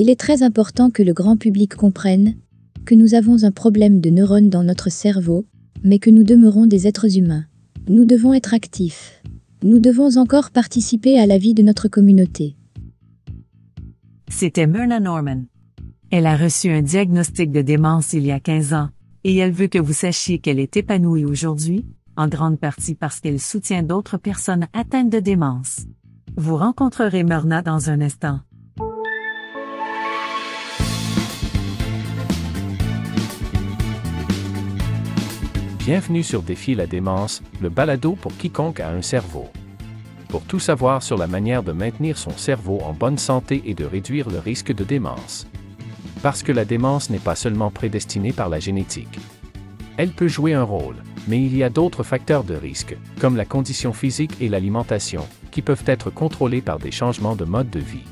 Il est très important que le grand public comprenne que nous avons un problème de neurones dans notre cerveau, mais que nous demeurons des êtres humains. Nous devons être actifs. Nous devons encore participer à la vie de notre communauté. C'était Myrna Norman. Elle a reçu un diagnostic de démence il y a 15 ans, et elle veut que vous sachiez qu'elle est épanouie aujourd'hui, en grande partie parce qu'elle soutient d'autres personnes atteintes de démence. Vous rencontrerez Myrna dans un instant. Bienvenue sur Défi la démence, le balado pour quiconque a un cerveau. Pour tout savoir sur la manière de maintenir son cerveau en bonne santé et de réduire le risque de démence. Parce que la démence n'est pas seulement prédestinée par la génétique. Elle peut jouer un rôle, mais il y a d'autres facteurs de risque, comme la condition physique et l'alimentation, qui peuvent être contrôlés par des changements de mode de vie.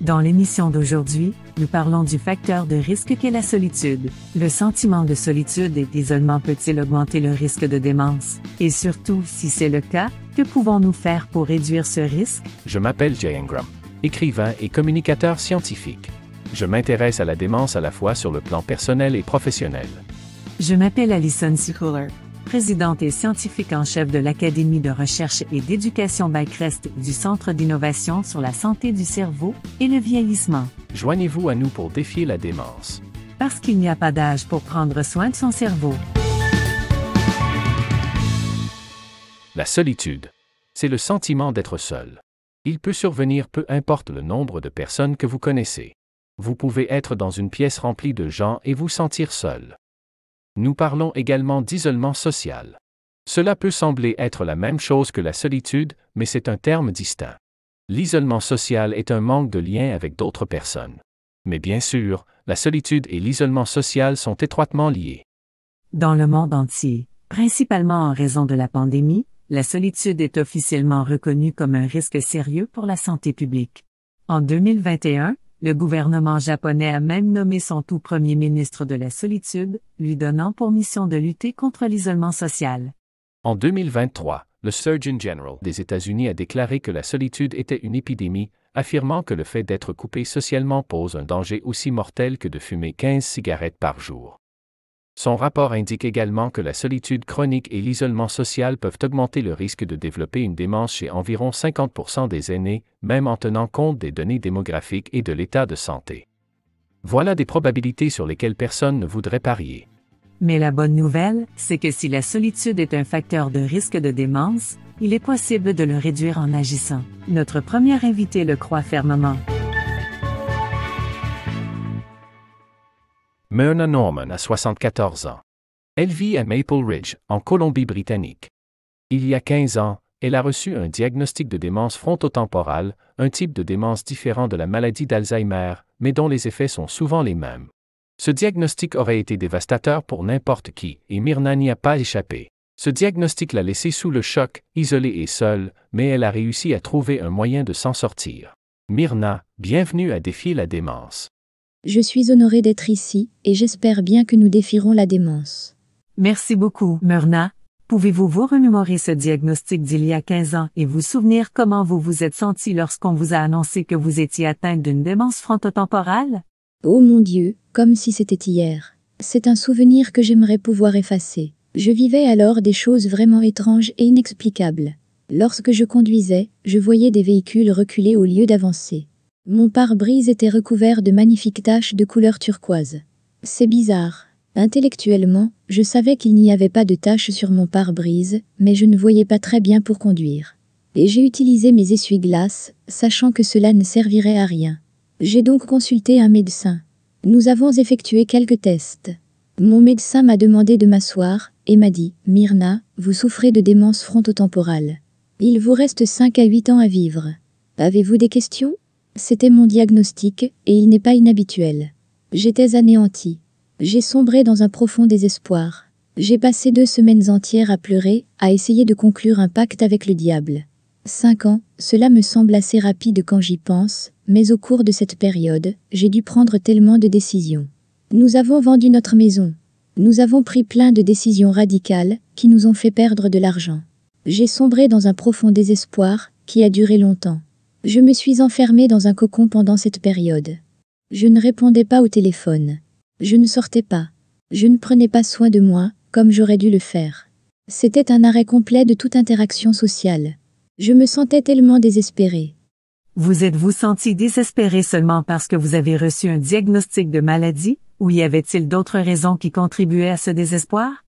Dans l'émission d'aujourd'hui, nous parlons du facteur de risque qu'est la solitude. Le sentiment de solitude et d'isolement peut-il augmenter le risque de démence? Et surtout, si c'est le cas, que pouvons-nous faire pour réduire ce risque? Je m'appelle Jay Ingram, écrivain et communicateur scientifique. Je m'intéresse à la démence à la fois sur le plan personnel et professionnel. Je m'appelle Alison Sikuler, présidente et scientifique en chef de l'Académie de recherche et d'éducation Bycrest du Centre d'innovation sur la santé du cerveau et le vieillissement. Joignez-vous à nous pour défier la démence. Parce qu'il n'y a pas d'âge pour prendre soin de son cerveau. La solitude. C'est le sentiment d'être seul. Il peut survenir peu importe le nombre de personnes que vous connaissez. Vous pouvez être dans une pièce remplie de gens et vous sentir seul. Nous parlons également d'isolement social. Cela peut sembler être la même chose que la solitude, mais c'est un terme distinct. L'isolement social est un manque de lien avec d'autres personnes. Mais bien sûr, la solitude et l'isolement social sont étroitement liés. Dans le monde entier, principalement en raison de la pandémie, la solitude est officiellement reconnue comme un risque sérieux pour la santé publique. En 2021, le gouvernement japonais a même nommé son tout premier ministre de la solitude, lui donnant pour mission de lutter contre l'isolement social. En 2023, le Surgeon General des États-Unis a déclaré que la solitude était une épidémie, affirmant que le fait d'être coupé socialement pose un danger aussi mortel que de fumer 15 cigarettes par jour. Son rapport indique également que la solitude chronique et l'isolement social peuvent augmenter le risque de développer une démence chez environ 50% des aînés, même en tenant compte des données démographiques et de l'état de santé. Voilà des probabilités sur lesquelles personne ne voudrait parier. Mais la bonne nouvelle, c'est que si la solitude est un facteur de risque de démence, il est possible de le réduire en agissant. Notre premier invité le croit fermement. Myrna Norman a 74 ans. Elle vit à Maple Ridge, en Colombie-Britannique. Il y a 15 ans, elle a reçu un diagnostic de démence frontotemporale, un type de démence différent de la maladie d'Alzheimer, mais dont les effets sont souvent les mêmes. Ce diagnostic aurait été dévastateur pour n'importe qui, et Myrna n'y a pas échappé. Ce diagnostic l'a laissée sous le choc, isolée et seule, mais elle a réussi à trouver un moyen de s'en sortir. Myrna, bienvenue à Défier la démence. Je suis honoré d'être ici et j'espère bien que nous défierons la démence. Merci beaucoup, Myrna. Pouvez-vous vous remémorer ce diagnostic d'il y a 15 ans et vous souvenir comment vous vous êtes senti lorsqu'on vous a annoncé que vous étiez atteinte d'une démence frontotemporale? Oh mon Dieu, comme si c'était hier. C'est un souvenir que j'aimerais pouvoir effacer. Je vivais alors des choses vraiment étranges et inexplicables. Lorsque je conduisais, je voyais des véhicules reculer au lieu d'avancer. Mon pare-brise était recouvert de magnifiques taches de couleur turquoise. C'est bizarre. Intellectuellement, je savais qu'il n'y avait pas de taches sur mon pare-brise, mais je ne voyais pas très bien pour conduire. Et j'ai utilisé mes essuie-glaces, sachant que cela ne servirait à rien. J'ai donc consulté un médecin. Nous avons effectué quelques tests. Mon médecin m'a demandé de m'asseoir et m'a dit « Myrna, vous souffrez de démence frontotemporale. Il vous reste 5 à 8 ans à vivre. Avez-vous des questions ?» C'était mon diagnostic, et il n'est pas inhabituel. J'étais anéanti. J'ai sombré dans un profond désespoir. J'ai passé deux semaines entières à pleurer, à essayer de conclure un pacte avec le diable. Cinq ans, cela me semble assez rapide quand j'y pense, mais au cours de cette période, j'ai dû prendre tellement de décisions. Nous avons vendu notre maison. Nous avons pris plein de décisions radicales, qui nous ont fait perdre de l'argent. J'ai sombré dans un profond désespoir, qui a duré longtemps. Je me suis enfermée dans un cocon pendant cette période. Je ne répondais pas au téléphone. Je ne sortais pas. Je ne prenais pas soin de moi, comme j'aurais dû le faire. C'était un arrêt complet de toute interaction sociale. Je me sentais tellement désespérée. Vous êtes-vous senti désespéré seulement parce que vous avez reçu un diagnostic de maladie, ou y avait-il d'autres raisons qui contribuaient à ce désespoir?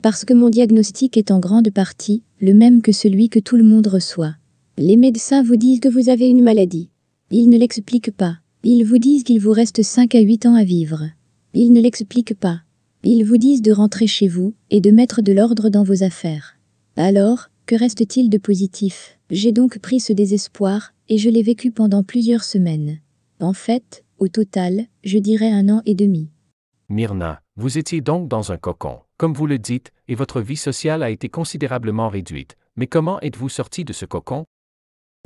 Parce que mon diagnostic est en grande partie le même que celui que tout le monde reçoit. Les médecins vous disent que vous avez une maladie. Ils ne l'expliquent pas. Ils vous disent qu'il vous reste 5 à 8 ans à vivre. Ils ne l'expliquent pas. Ils vous disent de rentrer chez vous et de mettre de l'ordre dans vos affaires. Alors, que reste-t-il de positif J'ai donc pris ce désespoir et je l'ai vécu pendant plusieurs semaines. En fait, au total, je dirais un an et demi. Myrna, vous étiez donc dans un cocon, comme vous le dites, et votre vie sociale a été considérablement réduite. Mais comment êtes-vous sorti de ce cocon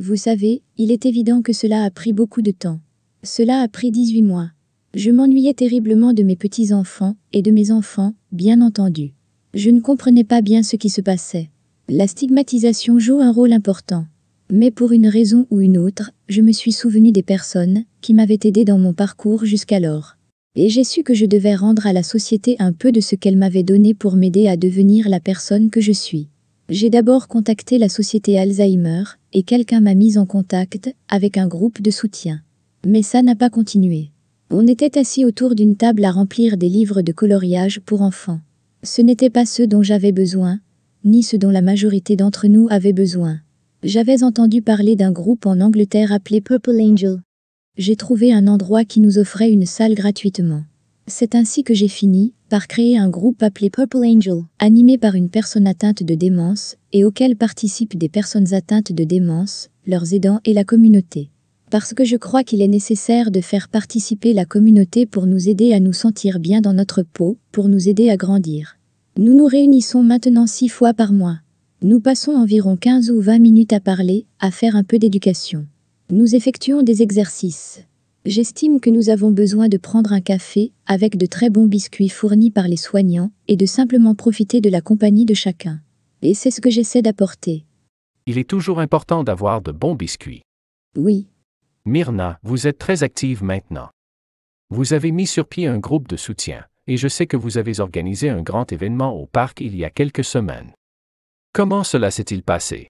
vous savez, il est évident que cela a pris beaucoup de temps. Cela a pris 18 mois. Je m'ennuyais terriblement de mes petits-enfants, et de mes enfants, bien entendu. Je ne comprenais pas bien ce qui se passait. La stigmatisation joue un rôle important. Mais pour une raison ou une autre, je me suis souvenu des personnes qui m'avaient aidé dans mon parcours jusqu'alors. Et j'ai su que je devais rendre à la société un peu de ce qu'elle m'avait donné pour m'aider à devenir la personne que je suis. J'ai d'abord contacté la société Alzheimer et quelqu'un m'a mis en contact avec un groupe de soutien. Mais ça n'a pas continué. On était assis autour d'une table à remplir des livres de coloriage pour enfants. Ce n'était pas ce dont j'avais besoin, ni ce dont la majorité d'entre nous avait besoin. J'avais entendu parler d'un groupe en Angleterre appelé Purple Angel. J'ai trouvé un endroit qui nous offrait une salle gratuitement. C'est ainsi que j'ai fini, par créer un groupe appelé Purple Angel, animé par une personne atteinte de démence et auquel participent des personnes atteintes de démence, leurs aidants et la communauté. Parce que je crois qu'il est nécessaire de faire participer la communauté pour nous aider à nous sentir bien dans notre peau, pour nous aider à grandir. Nous nous réunissons maintenant six fois par mois. Nous passons environ 15 ou 20 minutes à parler, à faire un peu d'éducation. Nous effectuons des exercices. J'estime que nous avons besoin de prendre un café avec de très bons biscuits fournis par les soignants et de simplement profiter de la compagnie de chacun. Et c'est ce que j'essaie d'apporter. Il est toujours important d'avoir de bons biscuits. Oui. Myrna, vous êtes très active maintenant. Vous avez mis sur pied un groupe de soutien, et je sais que vous avez organisé un grand événement au parc il y a quelques semaines. Comment cela s'est-il passé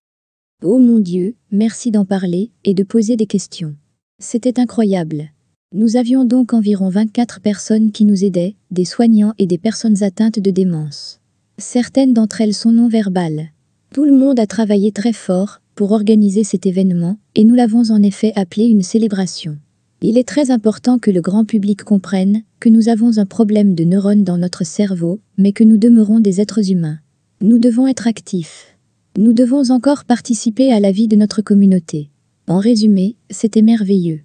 Oh mon Dieu, merci d'en parler et de poser des questions. C'était incroyable. Nous avions donc environ 24 personnes qui nous aidaient, des soignants et des personnes atteintes de démence. Certaines d'entre elles sont non-verbales. Tout le monde a travaillé très fort pour organiser cet événement, et nous l'avons en effet appelé une célébration. Il est très important que le grand public comprenne que nous avons un problème de neurones dans notre cerveau, mais que nous demeurons des êtres humains. Nous devons être actifs. Nous devons encore participer à la vie de notre communauté. En résumé, c'était merveilleux.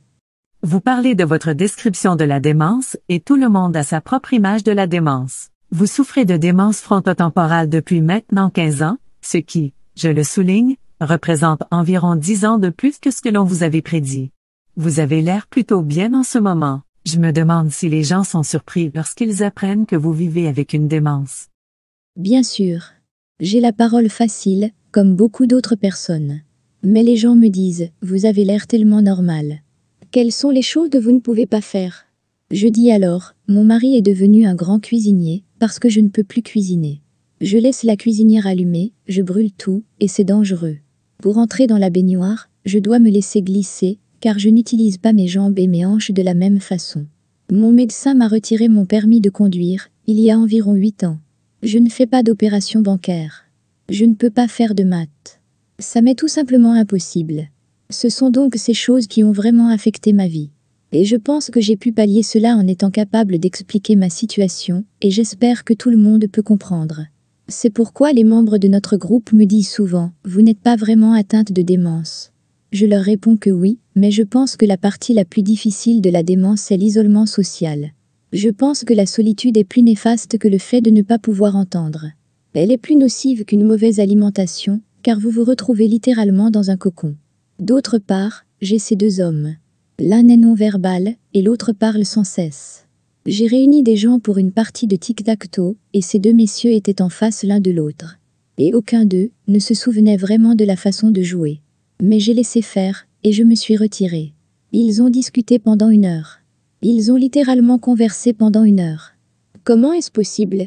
Vous parlez de votre description de la démence et tout le monde a sa propre image de la démence. Vous souffrez de démence frontotemporale depuis maintenant 15 ans, ce qui, je le souligne, représente environ 10 ans de plus que ce que l'on vous avait prédit. Vous avez l'air plutôt bien en ce moment. Je me demande si les gens sont surpris lorsqu'ils apprennent que vous vivez avec une démence. Bien sûr. J'ai la parole facile, comme beaucoup d'autres personnes. Mais les gens me disent, vous avez l'air tellement normal. Quelles sont les choses que vous ne pouvez pas faire Je dis alors, mon mari est devenu un grand cuisinier, parce que je ne peux plus cuisiner. Je laisse la cuisinière allumée, je brûle tout, et c'est dangereux. Pour entrer dans la baignoire, je dois me laisser glisser, car je n'utilise pas mes jambes et mes hanches de la même façon. Mon médecin m'a retiré mon permis de conduire, il y a environ huit ans. Je ne fais pas d'opération bancaire. Je ne peux pas faire de maths. Ça m'est tout simplement impossible. Ce sont donc ces choses qui ont vraiment affecté ma vie. Et je pense que j'ai pu pallier cela en étant capable d'expliquer ma situation, et j'espère que tout le monde peut comprendre. C'est pourquoi les membres de notre groupe me disent souvent « Vous n'êtes pas vraiment atteinte de démence ». Je leur réponds que oui, mais je pense que la partie la plus difficile de la démence est l'isolement social. Je pense que la solitude est plus néfaste que le fait de ne pas pouvoir entendre. Elle est plus nocive qu'une mauvaise alimentation, car vous vous retrouvez littéralement dans un cocon. D'autre part, j'ai ces deux hommes. L'un est non-verbal, et l'autre parle sans cesse. J'ai réuni des gens pour une partie de tic-tac-toe, et ces deux messieurs étaient en face l'un de l'autre. Et aucun d'eux ne se souvenait vraiment de la façon de jouer. Mais j'ai laissé faire, et je me suis retiré. Ils ont discuté pendant une heure. Ils ont littéralement conversé pendant une heure. Comment est-ce possible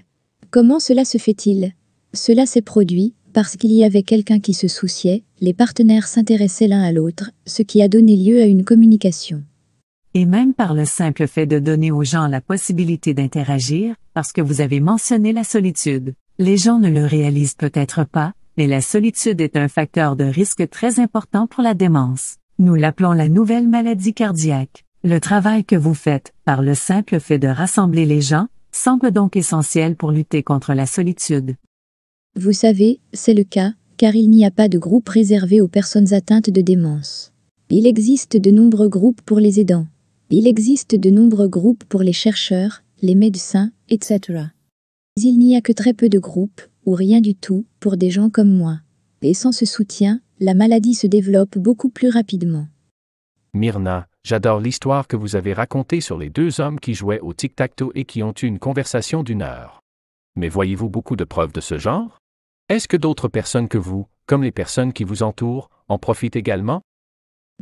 Comment cela se fait-il Cela s'est produit, parce qu'il y avait quelqu'un qui se souciait, les partenaires s'intéressaient l'un à l'autre, ce qui a donné lieu à une communication. Et même par le simple fait de donner aux gens la possibilité d'interagir, parce que vous avez mentionné la solitude. Les gens ne le réalisent peut-être pas, mais la solitude est un facteur de risque très important pour la démence. Nous l'appelons la nouvelle maladie cardiaque. Le travail que vous faites, par le simple fait de rassembler les gens, semble donc essentiel pour lutter contre la solitude. Vous savez, c'est le cas, car il n'y a pas de groupe réservé aux personnes atteintes de démence. Il existe de nombreux groupes pour les aidants. Il existe de nombreux groupes pour les chercheurs, les médecins, etc. Mais Il n'y a que très peu de groupes, ou rien du tout, pour des gens comme moi. Et sans ce soutien, la maladie se développe beaucoup plus rapidement. Myrna, j'adore l'histoire que vous avez racontée sur les deux hommes qui jouaient au tic-tac-toe et qui ont eu une conversation d'une heure. Mais voyez-vous beaucoup de preuves de ce genre est-ce que d'autres personnes que vous, comme les personnes qui vous entourent, en profitent également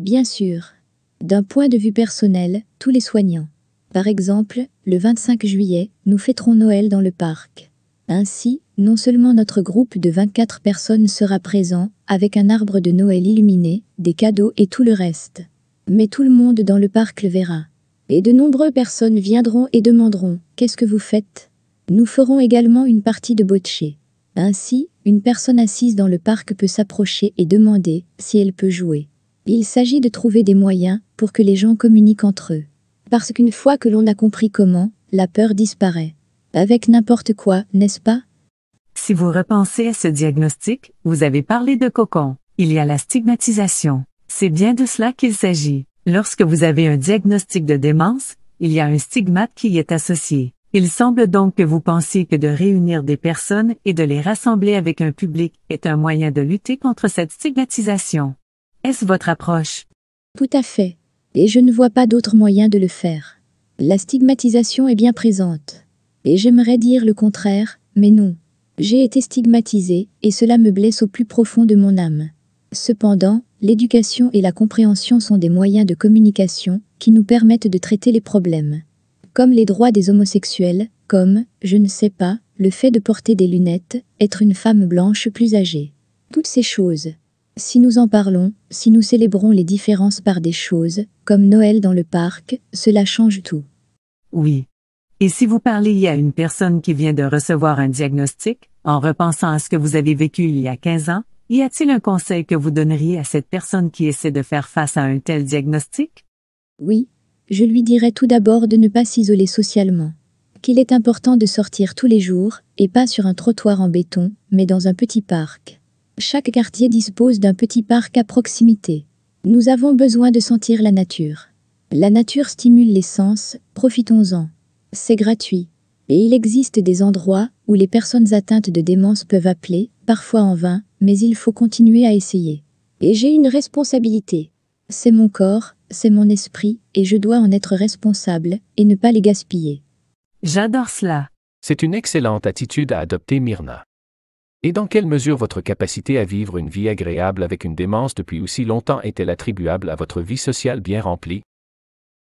Bien sûr. D'un point de vue personnel, tous les soignants. Par exemple, le 25 juillet, nous fêterons Noël dans le parc. Ainsi, non seulement notre groupe de 24 personnes sera présent, avec un arbre de Noël illuminé, des cadeaux et tout le reste. Mais tout le monde dans le parc le verra. Et de nombreuses personnes viendront et demanderont « Qu'est-ce que vous faites ?» Nous ferons également une partie de botcher. Ainsi, une personne assise dans le parc peut s'approcher et demander si elle peut jouer. Il s'agit de trouver des moyens pour que les gens communiquent entre eux. Parce qu'une fois que l'on a compris comment, la peur disparaît. Avec n'importe quoi, n'est-ce pas Si vous repensez à ce diagnostic, vous avez parlé de cocon. Il y a la stigmatisation. C'est bien de cela qu'il s'agit. Lorsque vous avez un diagnostic de démence, il y a un stigmate qui y est associé. Il semble donc que vous pensiez que de réunir des personnes et de les rassembler avec un public est un moyen de lutter contre cette stigmatisation. Est-ce votre approche Tout à fait. Et je ne vois pas d'autre moyen de le faire. La stigmatisation est bien présente. Et j'aimerais dire le contraire, mais non. J'ai été stigmatisé, et cela me blesse au plus profond de mon âme. Cependant, l'éducation et la compréhension sont des moyens de communication qui nous permettent de traiter les problèmes comme les droits des homosexuels, comme, je ne sais pas, le fait de porter des lunettes, être une femme blanche plus âgée. Toutes ces choses. Si nous en parlons, si nous célébrons les différences par des choses, comme Noël dans le parc, cela change tout. Oui. Et si vous parliez à une personne qui vient de recevoir un diagnostic, en repensant à ce que vous avez vécu il y a 15 ans, y a-t-il un conseil que vous donneriez à cette personne qui essaie de faire face à un tel diagnostic? Oui, je lui dirais tout d'abord de ne pas s'isoler socialement. Qu'il est important de sortir tous les jours, et pas sur un trottoir en béton, mais dans un petit parc. Chaque quartier dispose d'un petit parc à proximité. Nous avons besoin de sentir la nature. La nature stimule les sens, profitons-en. C'est gratuit. Et il existe des endroits où les personnes atteintes de démence peuvent appeler, parfois en vain, mais il faut continuer à essayer. Et j'ai une responsabilité. C'est mon corps, c'est mon esprit, et je dois en être responsable, et ne pas les gaspiller. J'adore cela. C'est une excellente attitude à adopter, Myrna. Et dans quelle mesure votre capacité à vivre une vie agréable avec une démence depuis aussi longtemps est-elle attribuable à votre vie sociale bien remplie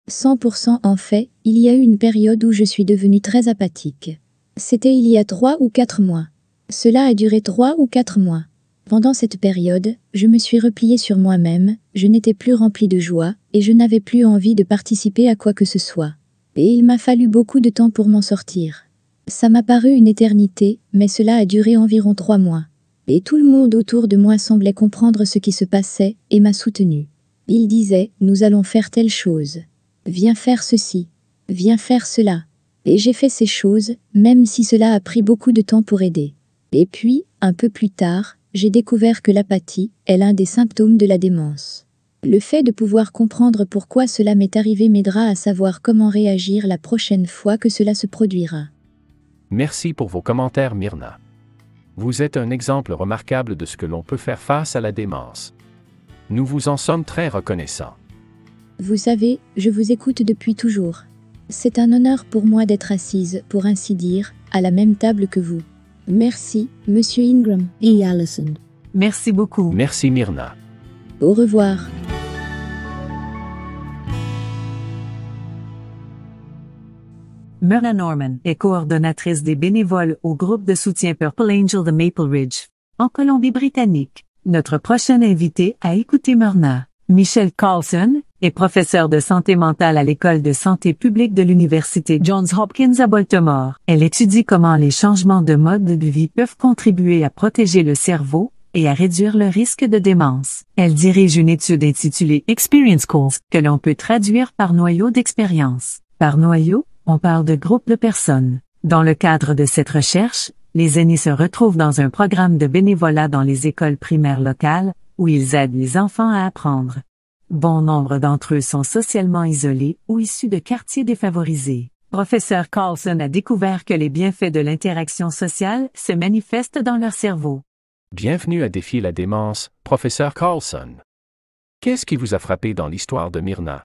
100% en fait, il y a eu une période où je suis devenue très apathique. C'était il y a trois ou quatre mois. Cela a duré trois ou quatre mois. Pendant cette période, je me suis repliée sur moi-même, je n'étais plus remplie de joie, et je n'avais plus envie de participer à quoi que ce soit. Et il m'a fallu beaucoup de temps pour m'en sortir. Ça m'a paru une éternité, mais cela a duré environ trois mois. Et tout le monde autour de moi semblait comprendre ce qui se passait, et m'a soutenue. Il disait, nous allons faire telle chose. Viens faire ceci. Viens faire cela. Et j'ai fait ces choses, même si cela a pris beaucoup de temps pour aider. Et puis, un peu plus tard, j'ai découvert que l'apathie est l'un des symptômes de la démence. Le fait de pouvoir comprendre pourquoi cela m'est arrivé m'aidera à savoir comment réagir la prochaine fois que cela se produira. Merci pour vos commentaires Myrna. Vous êtes un exemple remarquable de ce que l'on peut faire face à la démence. Nous vous en sommes très reconnaissants. Vous savez, je vous écoute depuis toujours. C'est un honneur pour moi d'être assise, pour ainsi dire, à la même table que vous. Merci, Monsieur Ingram et Allison. Merci beaucoup. Merci Myrna. Au revoir. Myrna Norman est coordonnatrice des bénévoles au groupe de soutien Purple Angel de Maple Ridge, en Colombie-Britannique. Notre prochaine invitée à écouter Myrna, Michelle Carlson, est professeure de santé mentale à l'école de santé publique de l'université Johns Hopkins à Baltimore. Elle étudie comment les changements de mode de vie peuvent contribuer à protéger le cerveau et à réduire le risque de démence. Elle dirige une étude intitulée Experience Course que l'on peut traduire par noyau d'expérience. Par noyau, on parle de groupes de personnes. Dans le cadre de cette recherche, les aînés se retrouvent dans un programme de bénévolat dans les écoles primaires locales où ils aident les enfants à apprendre. Bon nombre d'entre eux sont socialement isolés ou issus de quartiers défavorisés. Professeur Carlson a découvert que les bienfaits de l'interaction sociale se manifestent dans leur cerveau. Bienvenue à Défier la démence, professeur Carlson. Qu'est-ce qui vous a frappé dans l'histoire de Myrna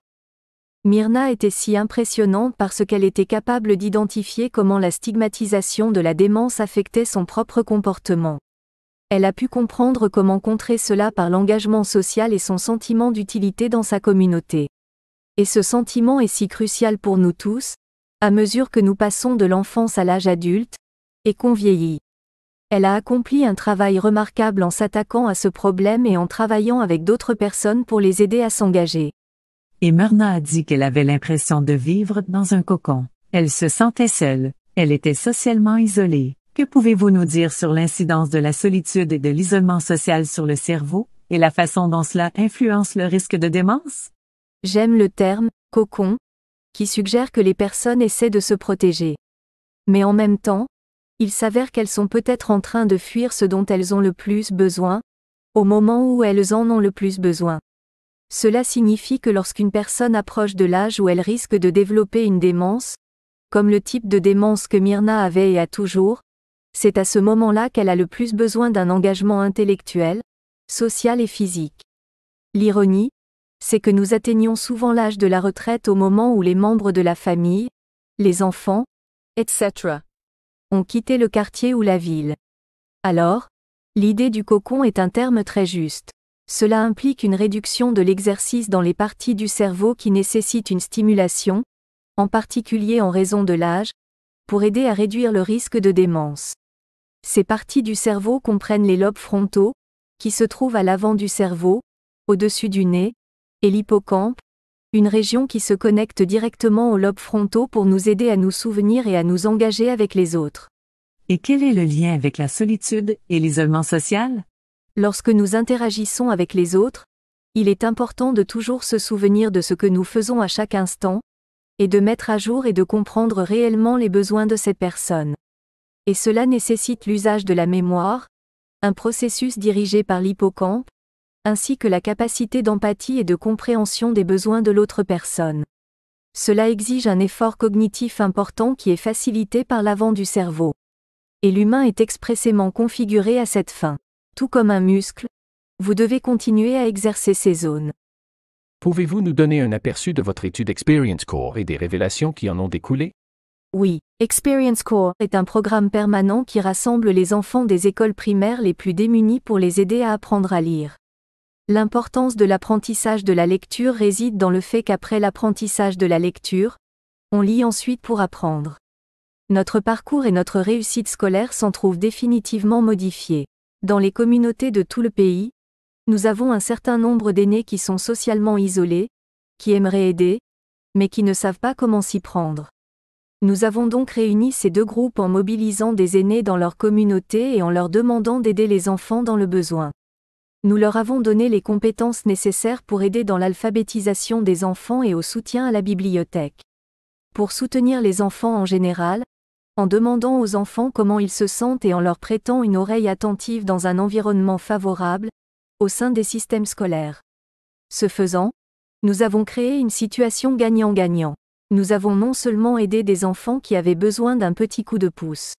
Myrna était si impressionnante parce qu'elle était capable d'identifier comment la stigmatisation de la démence affectait son propre comportement. Elle a pu comprendre comment contrer cela par l'engagement social et son sentiment d'utilité dans sa communauté. Et ce sentiment est si crucial pour nous tous, à mesure que nous passons de l'enfance à l'âge adulte, et qu'on vieillit. Elle a accompli un travail remarquable en s'attaquant à ce problème et en travaillant avec d'autres personnes pour les aider à s'engager. Et Myrna a dit qu'elle avait l'impression de vivre dans un cocon. Elle se sentait seule, elle était socialement isolée, que pouvez-vous nous dire sur l'incidence de la solitude et de l'isolement social sur le cerveau, et la façon dont cela influence le risque de démence? J'aime le terme cocon, qui suggère que les personnes essaient de se protéger. Mais en même temps, il s'avère qu'elles sont peut-être en train de fuir ce dont elles ont le plus besoin, au moment où elles en ont le plus besoin. Cela signifie que lorsqu'une personne approche de l'âge où elle risque de développer une démence, comme le type de démence que Myrna avait et a toujours, c'est à ce moment-là qu'elle a le plus besoin d'un engagement intellectuel, social et physique. L'ironie, c'est que nous atteignons souvent l'âge de la retraite au moment où les membres de la famille, les enfants, etc., ont quitté le quartier ou la ville. Alors, l'idée du cocon est un terme très juste. Cela implique une réduction de l'exercice dans les parties du cerveau qui nécessitent une stimulation, en particulier en raison de l'âge, pour aider à réduire le risque de démence. Ces parties du cerveau comprennent les lobes frontaux, qui se trouvent à l'avant du cerveau, au-dessus du nez, et l'hippocampe, une région qui se connecte directement aux lobes frontaux pour nous aider à nous souvenir et à nous engager avec les autres. Et quel est le lien avec la solitude et l'isolement social Lorsque nous interagissons avec les autres, il est important de toujours se souvenir de ce que nous faisons à chaque instant, et de mettre à jour et de comprendre réellement les besoins de ces personnes et cela nécessite l'usage de la mémoire, un processus dirigé par l'hippocampe, ainsi que la capacité d'empathie et de compréhension des besoins de l'autre personne. Cela exige un effort cognitif important qui est facilité par l'avant du cerveau. Et l'humain est expressément configuré à cette fin. Tout comme un muscle, vous devez continuer à exercer ces zones. Pouvez-vous nous donner un aperçu de votre étude Experience Core et des révélations qui en ont découlé oui, Experience Core est un programme permanent qui rassemble les enfants des écoles primaires les plus démunis pour les aider à apprendre à lire. L'importance de l'apprentissage de la lecture réside dans le fait qu'après l'apprentissage de la lecture, on lit ensuite pour apprendre. Notre parcours et notre réussite scolaire s'en trouvent définitivement modifiés. Dans les communautés de tout le pays, nous avons un certain nombre d'aînés qui sont socialement isolés, qui aimeraient aider, mais qui ne savent pas comment s'y prendre. Nous avons donc réuni ces deux groupes en mobilisant des aînés dans leur communauté et en leur demandant d'aider les enfants dans le besoin. Nous leur avons donné les compétences nécessaires pour aider dans l'alphabétisation des enfants et au soutien à la bibliothèque. Pour soutenir les enfants en général, en demandant aux enfants comment ils se sentent et en leur prêtant une oreille attentive dans un environnement favorable, au sein des systèmes scolaires. Ce faisant, nous avons créé une situation gagnant-gagnant. Nous avons non seulement aidé des enfants qui avaient besoin d'un petit coup de pouce,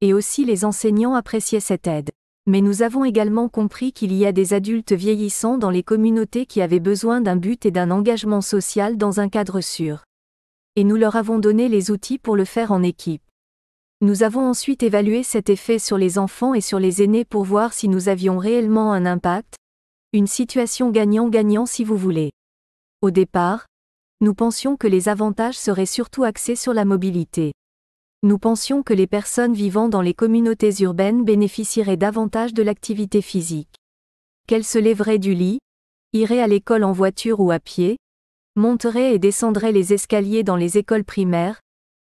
et aussi les enseignants appréciaient cette aide. Mais nous avons également compris qu'il y a des adultes vieillissants dans les communautés qui avaient besoin d'un but et d'un engagement social dans un cadre sûr. Et nous leur avons donné les outils pour le faire en équipe. Nous avons ensuite évalué cet effet sur les enfants et sur les aînés pour voir si nous avions réellement un impact, une situation gagnant-gagnant si vous voulez. Au départ, nous pensions que les avantages seraient surtout axés sur la mobilité. Nous pensions que les personnes vivant dans les communautés urbaines bénéficieraient davantage de l'activité physique. Qu'elles se lèveraient du lit, iraient à l'école en voiture ou à pied, monteraient et descendraient les escaliers dans les écoles primaires,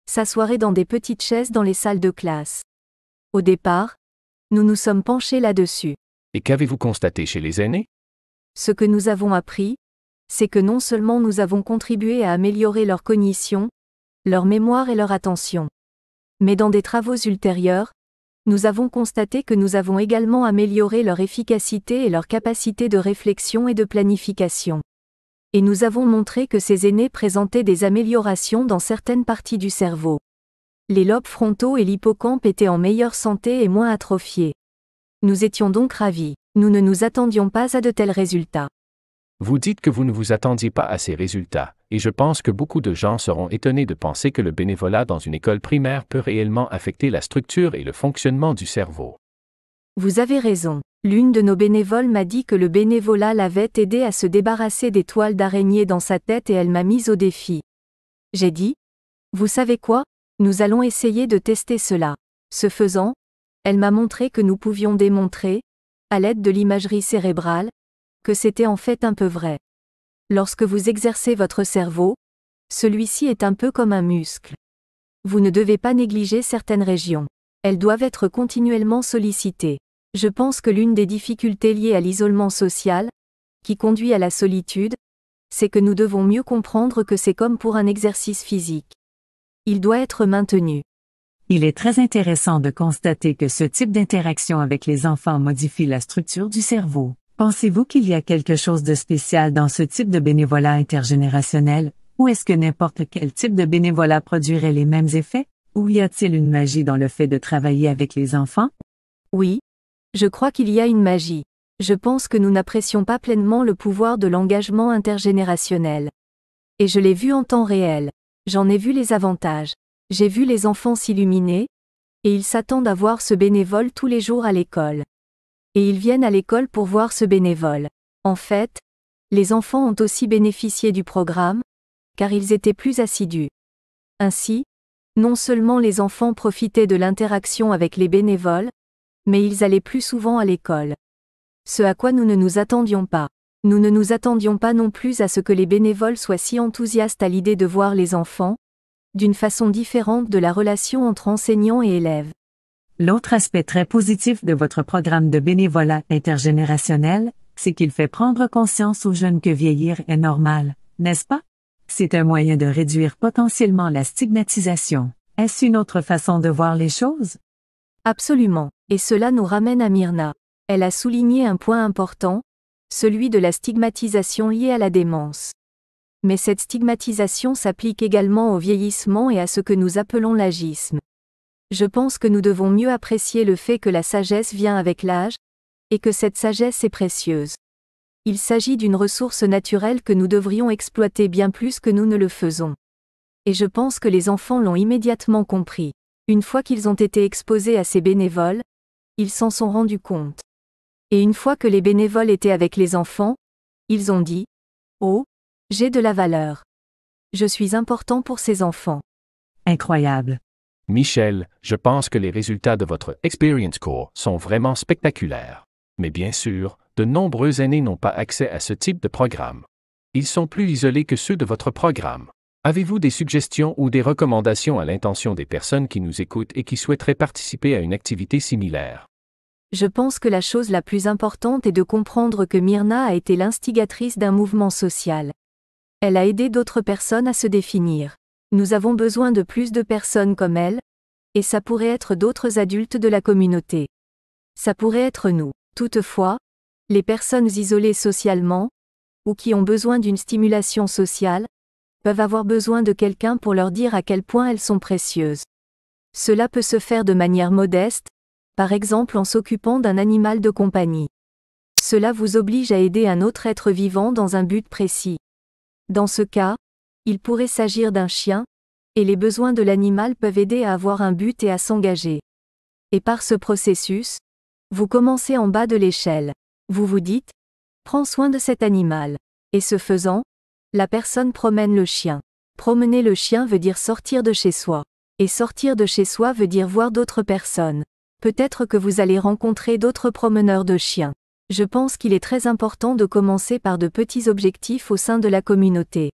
s'asseoiraient dans des petites chaises dans les salles de classe. Au départ, nous nous sommes penchés là-dessus. Et qu'avez-vous constaté chez les aînés Ce que nous avons appris, c'est que non seulement nous avons contribué à améliorer leur cognition, leur mémoire et leur attention, mais dans des travaux ultérieurs, nous avons constaté que nous avons également amélioré leur efficacité et leur capacité de réflexion et de planification. Et nous avons montré que ces aînés présentaient des améliorations dans certaines parties du cerveau. Les lobes frontaux et l'hippocampe étaient en meilleure santé et moins atrophiés. Nous étions donc ravis. Nous ne nous attendions pas à de tels résultats. Vous dites que vous ne vous attendiez pas à ces résultats, et je pense que beaucoup de gens seront étonnés de penser que le bénévolat dans une école primaire peut réellement affecter la structure et le fonctionnement du cerveau. Vous avez raison. L'une de nos bénévoles m'a dit que le bénévolat l'avait aidé à se débarrasser des toiles d'araignée dans sa tête et elle m'a mise au défi. J'ai dit, Vous savez quoi Nous allons essayer de tester cela. Ce faisant, elle m'a montré que nous pouvions démontrer, à l'aide de l'imagerie cérébrale, que c'était en fait un peu vrai. Lorsque vous exercez votre cerveau, celui-ci est un peu comme un muscle. Vous ne devez pas négliger certaines régions. Elles doivent être continuellement sollicitées. Je pense que l'une des difficultés liées à l'isolement social, qui conduit à la solitude, c'est que nous devons mieux comprendre que c'est comme pour un exercice physique. Il doit être maintenu. Il est très intéressant de constater que ce type d'interaction avec les enfants modifie la structure du cerveau. Pensez-vous qu'il y a quelque chose de spécial dans ce type de bénévolat intergénérationnel, ou est-ce que n'importe quel type de bénévolat produirait les mêmes effets, ou y a-t-il une magie dans le fait de travailler avec les enfants Oui. Je crois qu'il y a une magie. Je pense que nous n'apprécions pas pleinement le pouvoir de l'engagement intergénérationnel. Et je l'ai vu en temps réel. J'en ai vu les avantages. J'ai vu les enfants s'illuminer, et ils s'attendent à voir ce bénévole tous les jours à l'école et ils viennent à l'école pour voir ce bénévole. En fait, les enfants ont aussi bénéficié du programme, car ils étaient plus assidus. Ainsi, non seulement les enfants profitaient de l'interaction avec les bénévoles, mais ils allaient plus souvent à l'école. Ce à quoi nous ne nous attendions pas. Nous ne nous attendions pas non plus à ce que les bénévoles soient si enthousiastes à l'idée de voir les enfants, d'une façon différente de la relation entre enseignants et élèves. L'autre aspect très positif de votre programme de bénévolat intergénérationnel, c'est qu'il fait prendre conscience aux jeunes que vieillir est normal, n'est-ce pas? C'est un moyen de réduire potentiellement la stigmatisation. Est-ce une autre façon de voir les choses? Absolument, et cela nous ramène à Myrna. Elle a souligné un point important, celui de la stigmatisation liée à la démence. Mais cette stigmatisation s'applique également au vieillissement et à ce que nous appelons l'agisme je pense que nous devons mieux apprécier le fait que la sagesse vient avec l'âge, et que cette sagesse est précieuse. Il s'agit d'une ressource naturelle que nous devrions exploiter bien plus que nous ne le faisons. Et je pense que les enfants l'ont immédiatement compris. Une fois qu'ils ont été exposés à ces bénévoles, ils s'en sont rendus compte. Et une fois que les bénévoles étaient avec les enfants, ils ont dit ⁇ Oh, j'ai de la valeur. Je suis important pour ces enfants. Incroyable. Michel, je pense que les résultats de votre Experience Core sont vraiment spectaculaires. Mais bien sûr, de nombreux aînés n'ont pas accès à ce type de programme. Ils sont plus isolés que ceux de votre programme. Avez-vous des suggestions ou des recommandations à l'intention des personnes qui nous écoutent et qui souhaiteraient participer à une activité similaire Je pense que la chose la plus importante est de comprendre que Myrna a été l'instigatrice d'un mouvement social. Elle a aidé d'autres personnes à se définir. Nous avons besoin de plus de personnes comme elle, et ça pourrait être d'autres adultes de la communauté. Ça pourrait être nous. Toutefois, les personnes isolées socialement, ou qui ont besoin d'une stimulation sociale, peuvent avoir besoin de quelqu'un pour leur dire à quel point elles sont précieuses. Cela peut se faire de manière modeste, par exemple en s'occupant d'un animal de compagnie. Cela vous oblige à aider un autre être vivant dans un but précis. Dans ce cas, il pourrait s'agir d'un chien, et les besoins de l'animal peuvent aider à avoir un but et à s'engager. Et par ce processus, vous commencez en bas de l'échelle. Vous vous dites, prends soin de cet animal. Et ce faisant, la personne promène le chien. Promener le chien veut dire sortir de chez soi. Et sortir de chez soi veut dire voir d'autres personnes. Peut-être que vous allez rencontrer d'autres promeneurs de chiens. Je pense qu'il est très important de commencer par de petits objectifs au sein de la communauté.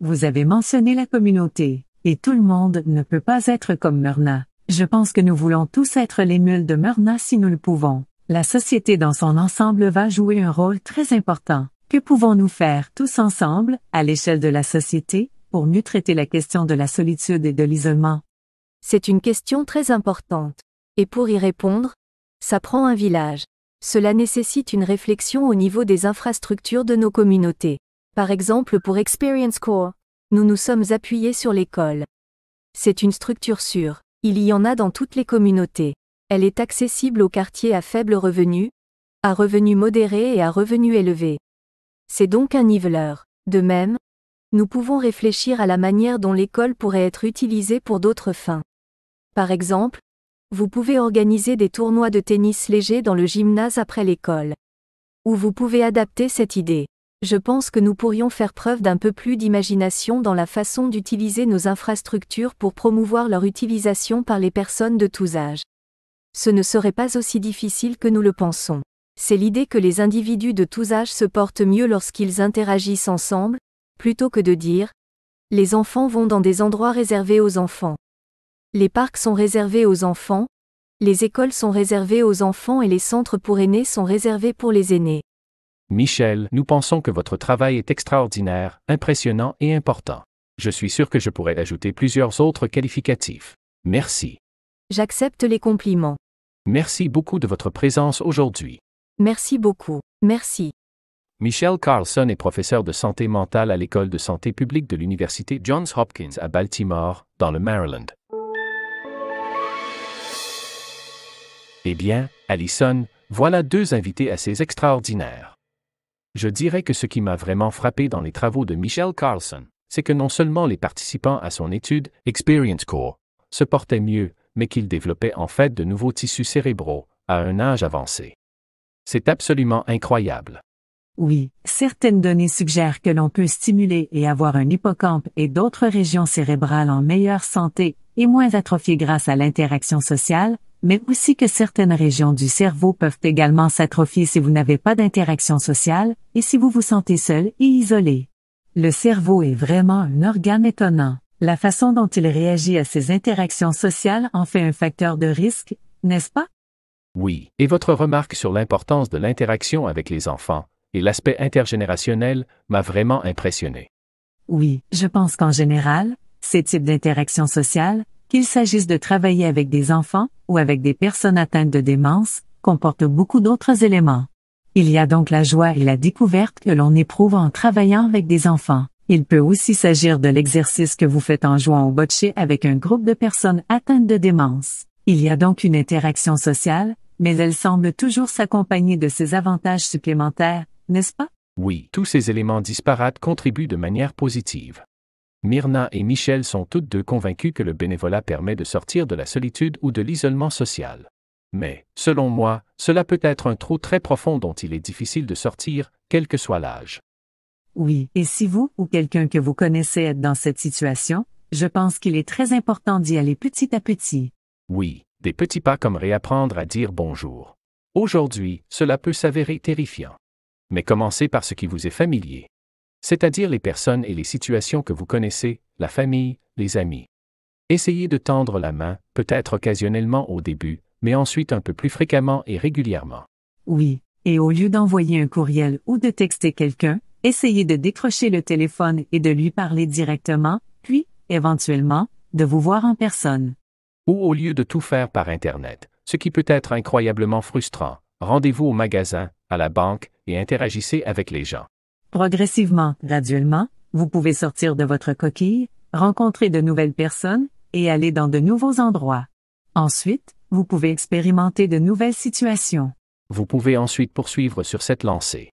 Vous avez mentionné la communauté, et tout le monde ne peut pas être comme Myrna. Je pense que nous voulons tous être les mules de Myrna si nous le pouvons. La société dans son ensemble va jouer un rôle très important. Que pouvons-nous faire tous ensemble, à l'échelle de la société, pour mieux traiter la question de la solitude et de l'isolement C'est une question très importante. Et pour y répondre, ça prend un village. Cela nécessite une réflexion au niveau des infrastructures de nos communautés. Par exemple pour Experience Core, nous nous sommes appuyés sur l'école. C'est une structure sûre, il y en a dans toutes les communautés. Elle est accessible aux quartiers à faible revenu, à revenu modéré et à revenu élevé. C'est donc un niveleur. De même, nous pouvons réfléchir à la manière dont l'école pourrait être utilisée pour d'autres fins. Par exemple, vous pouvez organiser des tournois de tennis légers dans le gymnase après l'école. Ou vous pouvez adapter cette idée je pense que nous pourrions faire preuve d'un peu plus d'imagination dans la façon d'utiliser nos infrastructures pour promouvoir leur utilisation par les personnes de tous âges. Ce ne serait pas aussi difficile que nous le pensons. C'est l'idée que les individus de tous âges se portent mieux lorsqu'ils interagissent ensemble, plutôt que de dire ⁇ Les enfants vont dans des endroits réservés aux enfants. Les parcs sont réservés aux enfants, les écoles sont réservées aux enfants et les centres pour aînés sont réservés pour les aînés. Michel, nous pensons que votre travail est extraordinaire, impressionnant et important. Je suis sûr que je pourrais ajouter plusieurs autres qualificatifs. Merci. J'accepte les compliments. Merci beaucoup de votre présence aujourd'hui. Merci beaucoup. Merci. Michel Carlson est professeur de santé mentale à l'école de santé publique de l'université Johns Hopkins à Baltimore, dans le Maryland. Eh bien, Allison, voilà deux invités assez extraordinaires je dirais que ce qui m'a vraiment frappé dans les travaux de Michel Carlson, c'est que non seulement les participants à son étude, Experience Core, se portaient mieux, mais qu'ils développaient en fait de nouveaux tissus cérébraux, à un âge avancé. C'est absolument incroyable. Oui, certaines données suggèrent que l'on peut stimuler et avoir un hippocampe et d'autres régions cérébrales en meilleure santé et moins atrophiés grâce à l'interaction sociale, mais aussi que certaines régions du cerveau peuvent également s'atrophier si vous n'avez pas d'interaction sociale et si vous vous sentez seul et isolé. Le cerveau est vraiment un organe étonnant. La façon dont il réagit à ces interactions sociales en fait un facteur de risque, n'est-ce pas? Oui, et votre remarque sur l'importance de l'interaction avec les enfants et l'aspect intergénérationnel m'a vraiment impressionné. Oui, je pense qu'en général, ces types d'interactions sociales, qu'il s'agisse de travailler avec des enfants ou avec des personnes atteintes de démence, comportent beaucoup d'autres éléments. Il y a donc la joie et la découverte que l'on éprouve en travaillant avec des enfants. Il peut aussi s'agir de l'exercice que vous faites en jouant au bocce avec un groupe de personnes atteintes de démence. Il y a donc une interaction sociale, mais elle semble toujours s'accompagner de ces avantages supplémentaires, n'est-ce pas? Oui, tous ces éléments disparates contribuent de manière positive. Myrna et Michel sont toutes deux convaincues que le bénévolat permet de sortir de la solitude ou de l'isolement social. Mais, selon moi, cela peut être un trou très profond dont il est difficile de sortir, quel que soit l'âge. Oui, et si vous ou quelqu'un que vous connaissez êtes dans cette situation, je pense qu'il est très important d'y aller petit à petit. Oui, des petits pas comme réapprendre à dire bonjour. Aujourd'hui, cela peut s'avérer terrifiant. Mais commencez par ce qui vous est familier c'est-à-dire les personnes et les situations que vous connaissez, la famille, les amis. Essayez de tendre la main, peut-être occasionnellement au début, mais ensuite un peu plus fréquemment et régulièrement. Oui, et au lieu d'envoyer un courriel ou de texter quelqu'un, essayez de décrocher le téléphone et de lui parler directement, puis, éventuellement, de vous voir en personne. Ou au lieu de tout faire par Internet, ce qui peut être incroyablement frustrant, rendez-vous au magasin, à la banque, et interagissez avec les gens. Progressivement, graduellement, vous pouvez sortir de votre coquille, rencontrer de nouvelles personnes et aller dans de nouveaux endroits. Ensuite, vous pouvez expérimenter de nouvelles situations. Vous pouvez ensuite poursuivre sur cette lancée.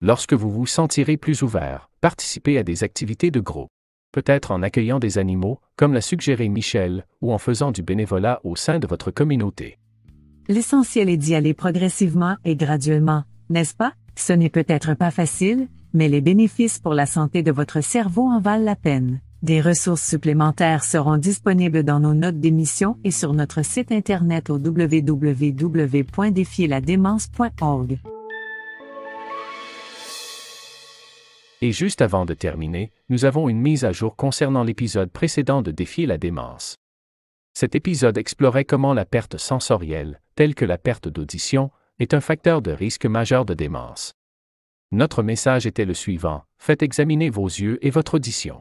Lorsque vous vous sentirez plus ouvert, participez à des activités de groupe. Peut-être en accueillant des animaux, comme l'a suggéré Michel, ou en faisant du bénévolat au sein de votre communauté. L'essentiel est d'y aller progressivement et graduellement, n'est-ce pas? Ce n'est peut-être pas facile, mais les bénéfices pour la santé de votre cerveau en valent la peine. Des ressources supplémentaires seront disponibles dans nos notes d'émission et sur notre site internet au www.défierladémence.org. Et juste avant de terminer, nous avons une mise à jour concernant l'épisode précédent de Défier la démence. Cet épisode explorait comment la perte sensorielle, telle que la perte d'audition, est un facteur de risque majeur de démence. Notre message était le suivant, faites examiner vos yeux et votre audition.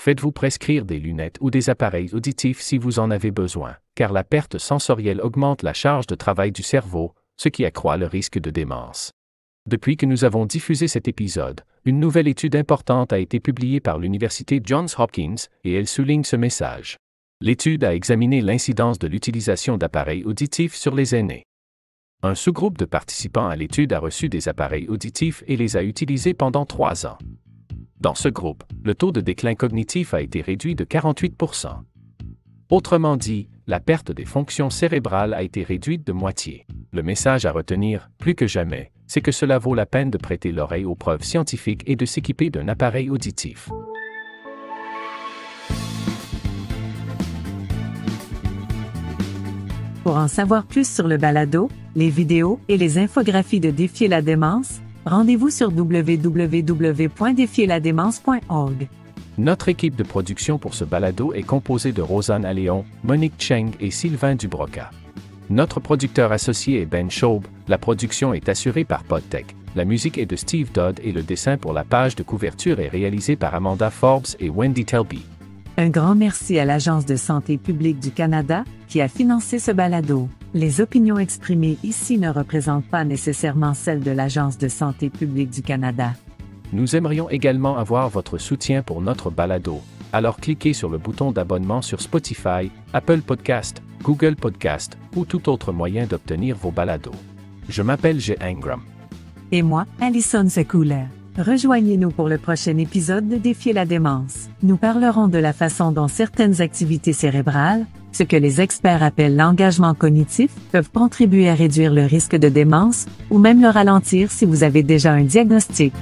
Faites-vous prescrire des lunettes ou des appareils auditifs si vous en avez besoin, car la perte sensorielle augmente la charge de travail du cerveau, ce qui accroît le risque de démence. Depuis que nous avons diffusé cet épisode, une nouvelle étude importante a été publiée par l'Université Johns Hopkins, et elle souligne ce message. L'étude a examiné l'incidence de l'utilisation d'appareils auditifs sur les aînés. Un sous-groupe de participants à l'étude a reçu des appareils auditifs et les a utilisés pendant trois ans. Dans ce groupe, le taux de déclin cognitif a été réduit de 48 Autrement dit, la perte des fonctions cérébrales a été réduite de moitié. Le message à retenir, plus que jamais, c'est que cela vaut la peine de prêter l'oreille aux preuves scientifiques et de s'équiper d'un appareil auditif. Pour en savoir plus sur le balado, les vidéos et les infographies de Défier la démence, rendez-vous sur www.défierladémence.org. Notre équipe de production pour ce balado est composée de Rosanne Alléon, Monique Cheng et Sylvain Dubroca. Notre producteur associé est Ben Schaub, la production est assurée par Podtech, la musique est de Steve Dodd et le dessin pour la page de couverture est réalisé par Amanda Forbes et Wendy Telby. Un grand merci à l'Agence de santé publique du Canada, qui a financé ce balado. Les opinions exprimées ici ne représentent pas nécessairement celles de l'Agence de santé publique du Canada. Nous aimerions également avoir votre soutien pour notre balado. Alors cliquez sur le bouton d'abonnement sur Spotify, Apple Podcast, Google Podcast ou tout autre moyen d'obtenir vos balados. Je m'appelle Jay Ingram. Et moi, Alison Sekouler. Rejoignez-nous pour le prochain épisode de Défier la démence. Nous parlerons de la façon dont certaines activités cérébrales, ce que les experts appellent l'engagement cognitif, peuvent contribuer à réduire le risque de démence ou même le ralentir si vous avez déjà un diagnostic.